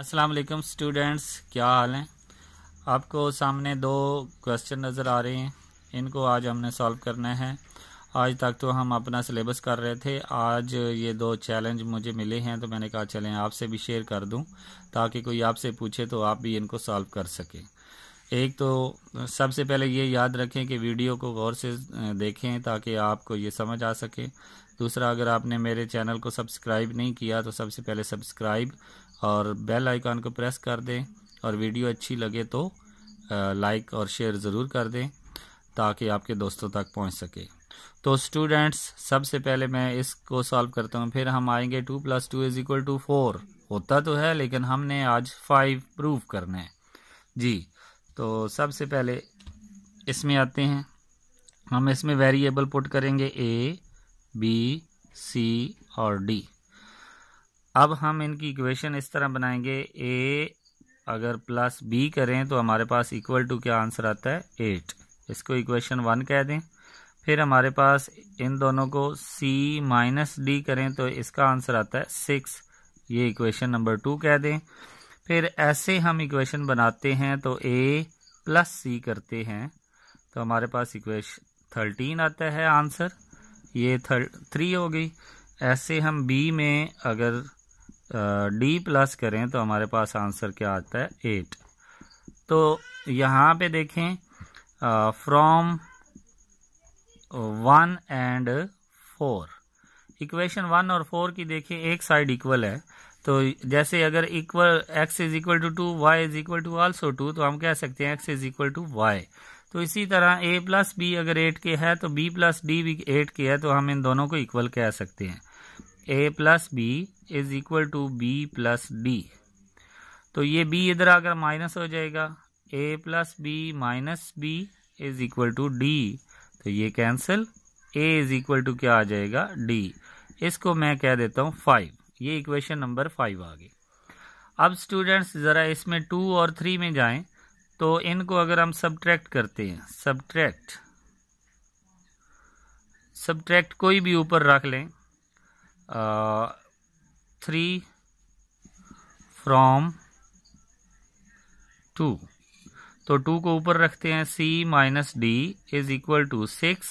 अस्सलाम वालेकुम स्टूडेंट्स क्या हाल हैं आपको सामने दो क्वेश्चन नज़र आ रहे हैं इनको आज हमने सॉल्व करना है आज तक तो हम अपना सिलेबस कर रहे थे आज ये दो चैलेंज मुझे मिले हैं तो मैंने कहा चलें आपसे भी शेयर कर दूं ताकि कोई आपसे पूछे तो आप भी इनको सॉल्व कर सकें एक तो सबसे पहले ये याद रखें कि वीडियो को गौर से देखें ताकि आपको ये समझ आ सके दूसरा अगर आपने मेरे चैनल को सब्सक्राइब नहीं किया तो सबसे पहले सब्सक्राइब और बेल आइकॉन को प्रेस कर दें और वीडियो अच्छी लगे तो लाइक और शेयर ज़रूर कर दें ताकि आपके दोस्तों तक पहुंच सके तो स्टूडेंट्स सबसे पहले मैं इसको सॉल्व करता हूं फिर हम आएंगे two plus two is equal to four होता तो है लेकिन हमने आज फाइव प्रूव करना है जी तो सबसे पहले इसमें आते हैं हम इसमें वेरिएबल पुट करेंगे ए बी सी और डी अब हम इनकी इक्वेशन इस तरह बनाएंगे ए अगर प्लस बी करें तो हमारे पास इक्वल टू क्या आंसर आता है एट इसको इक्वेशन वन कह दें फिर हमारे पास इन दोनों को सी माइनस डी करें तो इसका आंसर आता है सिक्स ये इक्वेशन नंबर टू कह दें फिर ऐसे हम इक्वेशन बनाते हैं तो ए प्लस सी करते हैं तो हमारे पास इक्वेशन थर्टीन आता है आंसर ये थर्ड थ्री हो गई ऐसे हम बी में अगर डी प्लस करें तो हमारे पास आंसर क्या आता है एट तो यहाँ पे देखें from one and four equation one और फोर की देखें एक साइड इक्वल है तो जैसे अगर equal X is equal to two Y is equal to also two तो हम कह सकते हैं X is equal to Y तो इसी तरह ए प्लस बी अगर एट के है तो बी प्लस डी भी एट के है तो हम इन दोनों को इक्वल कह सकते हैं A plus B is equal to B plus D तो ये बी इधर आकर माइनस हो जाएगा A plus B minus B is equal to D तो ये cancel A is equal to क्या आ जाएगा डी इसको मैं कह देता हूँ फाइव ये इक्वेशन नंबर फाइव आ गई अब स्टूडेंट्स ज़रा इसमें टू और थ्री में जाएं तो इनको अगर हम सब्ट्रैक्ट करते हैं सब्ट्रैक्ट सब्ट्रैक्ट कोई भी ऊपर रख लें थ्री फ्रॉम टू तो टू को ऊपर रखते हैं C minus D is equal to six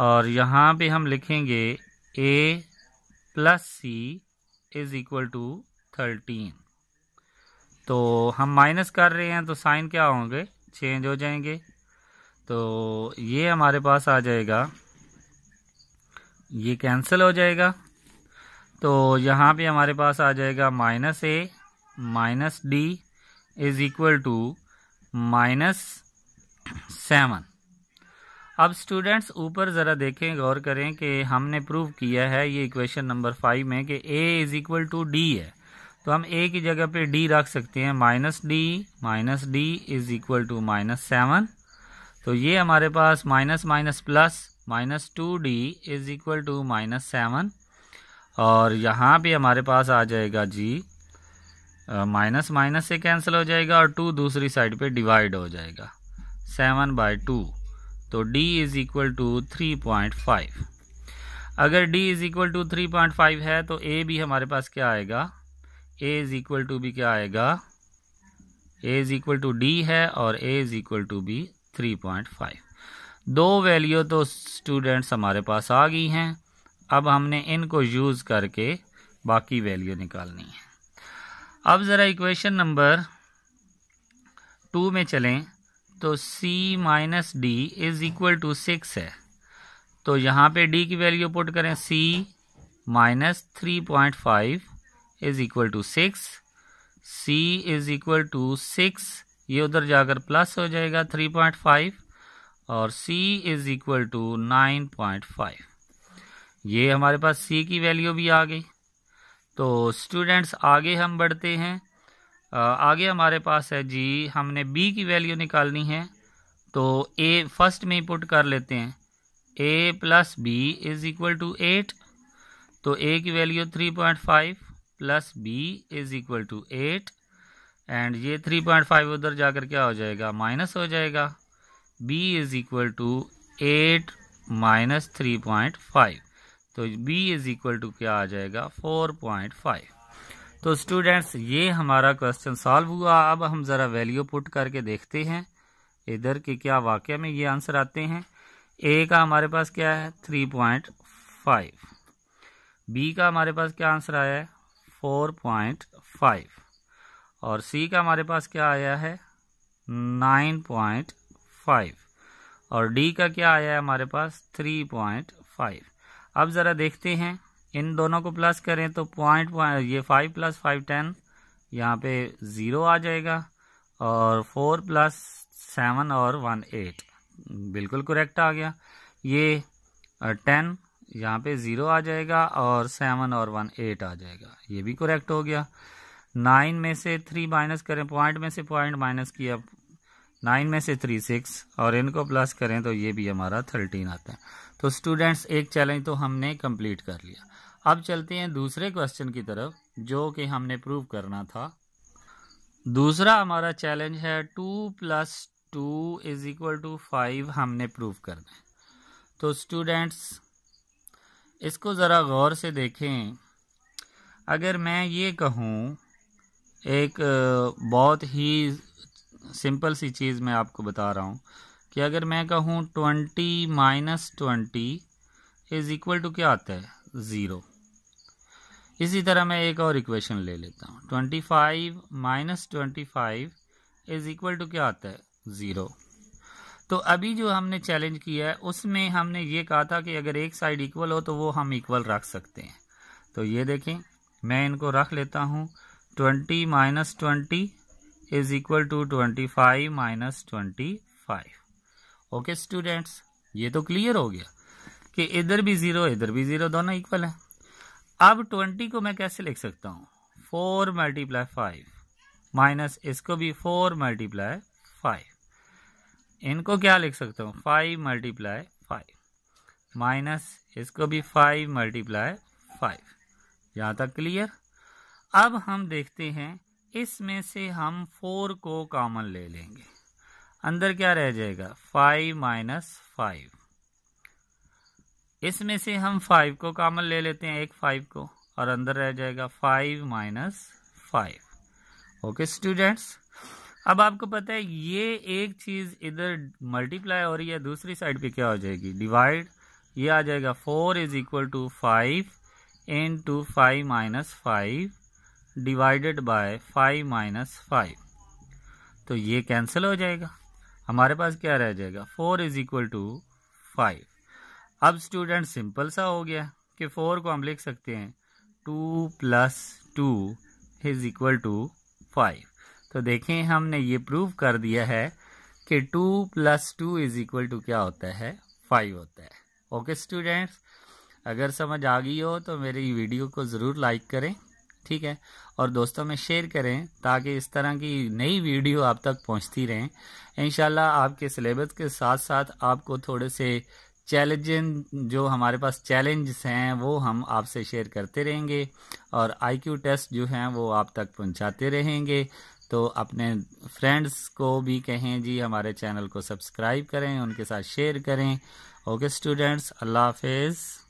और यहाँ पे हम लिखेंगे A plus C is equal to thirteen तो हम माइनस कर रहे हैं तो साइन क्या होंगे चेंज हो जाएंगे तो ये हमारे पास आ जाएगा ये कैंसिल हो जाएगा तो यहाँ पे हमारे पास आ जाएगा minus A minus D is equal to minus seven अब स्टूडेंट्स ऊपर ज़रा देखें गौर करें कि हमने प्रूव किया है ये इक्वेशन नंबर फाइव में कि A is equal to D है तो हम ए की जगह पे डी रख सकते हैं minus D minus D is equal to minus seven तो ये हमारे पास minus minus plus minus two D is equal to minus seven और यहाँ भी हमारे पास आ जाएगा जी माइनस माइनस से कैंसिल हो जाएगा और टू दूसरी साइड पे डिवाइड हो जाएगा सेवन बाई टू तो D is equal to three point five अगर D is equal to three point five है तो ए भी हमारे पास क्या आएगा ए इज इक्वल टू भी क्या आएगा A is equal to D है और A is equal to B three point five दो वैल्यू तो स्टूडेंट्स हमारे पास आ गई हैं अब हमने इनको यूज़ करके बाकी वैल्यू निकालनी है अब ज़रा इक्वेशन नंबर टू में चलें तो c minus D is equal to six है तो यहाँ पे d की वैल्यू पुट करें c minus three point five is equal to six C is equal to six ये उधर जाकर प्लस हो जाएगा थ्री पॉइंट फाइव और c is equal to nine point five ये हमारे पास सी की वैल्यू भी आ गई तो स्टूडेंट्स आगे हम बढ़ते हैं आगे हमारे पास है जी हमने बी की वैल्यू निकालनी है तो ए फर्स्ट में ही पुट कर लेते हैं A plus B is equal to eight तो ए की value three point five plus B is equal to eight and ये थ्री पॉइंट फाइव उधर जाकर क्या हो जाएगा माइनस हो जाएगा B is equal to eight minus three point five तो बी इज इक्वल टू क्या आ जाएगा फोर पॉइंट फाइव तो स्टूडेंट्स ये हमारा क्वेश्चन सॉल्व हुआ अब हम ज़रा वैल्यू पुट करके देखते हैं इधर के क्या वाक्य में ये आंसर आते हैं ए का हमारे पास क्या है थ्री पॉइंट फाइव बी का हमारे पास क्या आंसर आया है फोर पॉइंट फाइव और सी का हमारे पास क्या आया है नाइन पॉइंट फाइव और डी का क्या आया है हमारे पास थ्री पॉइंट फाइव अब ज़रा देखते हैं इन दोनों को प्लस करें तो पॉइंट ये फाइव प्लस फाइव टेन यहाँ पे ज़ीरो आ जाएगा और फोर प्लस सेवन और वन एट बिल्कुल करेक्ट आ गया ये टेन यहाँ पे ज़ीरो आ जाएगा और सेवन और वन एट आ जाएगा ये भी करेक्ट हो गया नाइन में से थ्री माइनस करें पॉइंट में से पॉइंट माइनस किया नाइन में से थ्री सिक्स और इनको प्लस करें तो ये भी हमारा थर्टीन आता है तो स्टूडेंट्स एक चैलेंज तो हमने कंप्लीट कर लिया अब चलते हैं दूसरे क्वेश्चन की तरफ जो कि हमने प्रूव करना था दूसरा हमारा चैलेंज है two plus two is equal to five हमने प्रूव करना है तो स्टूडेंट्स इसको ज़रा गौर से देखें अगर मैं ये कहूँ एक बहुत ही सिंपल सी चीज़ मैं आपको बता रहा हूँ कि अगर मैं कहूँ twenty minus twenty is equal to क्या आता है ज़ीरो इसी तरह मैं एक और इक्वेशन ले लेता हूँ twenty five minus twenty five is equal to क्या आता है ज़ीरो तो अभी जो हमने चैलेंज किया है उसमें हमने ये कहा था कि अगर एक साइड इक्वल हो तो वो हम इक्वल रख सकते हैं तो ये देखें मैं इनको रख लेता हूँ twenty minus twenty is equal to 25 five minus twenty five okay students ये तो क्लियर हो गया कि इधर भी ज़ीरो इधर भी ज़ीरो दोनों इक्वल है अब ट्वेंटी को मैं कैसे लिख सकता हूँ फोर मल्टीप्लाई फाइव माइनस इसको भी फोर मल्टीप्लाई फाइव इनको क्या लिख सकता हूँ फाइव मल्टीप्लाई फाइव माइनस इसको भी फाइव मल्टीप्लाई फाइव यहां तक क्लियर अब हम देखते हैं इसमें से हम फोर को कॉमन ले लेंगे अंदर क्या रह जाएगा फाइव माइनस फाइव इसमें से हम फाइव को कॉमन ले लेते हैं एक फाइव को और अंदर रह जाएगा five minus five okay students अब आपको पता है ये एक चीज़ इधर मल्टीप्लाई हो रही है दूसरी साइड पे क्या हो जाएगी डिवाइड ये आ जाएगा four is equal to five in two five minus five divided by five minus five तो ये कैंसिल हो जाएगा हमारे पास क्या रह जाएगा four is equal to five अब स्टूडेंट सिंपल सा हो गया कि फोर को हम लिख सकते हैं two plus two is equal to five तो देखें हमने ये प्रूव कर दिया है कि two plus two is equal to क्या होता है फाइव होता है ओके स्टूडेंट्स अगर समझ आ गई हो तो मेरी वीडियो को ज़रूर लाइक करें ठीक है और दोस्तों में शेयर करें ताकि इस तरह की नई वीडियो आप तक पहुंचती रहें इन आपके सिलेबस के साथ साथ आपको थोड़े से चैलेंजिंग जो हमारे पास चैलेंजेस हैं वो हम आपसे शेयर करते रहेंगे और आईक्यू टेस्ट जो हैं वो आप तक पहुंचाते रहेंगे तो अपने फ्रेंड्स को भी कहें जी हमारे चैनल को सब्सक्राइब करें उनके साथ शेयर करें ओके स्टूडेंट्स अल्लाह हाफिज़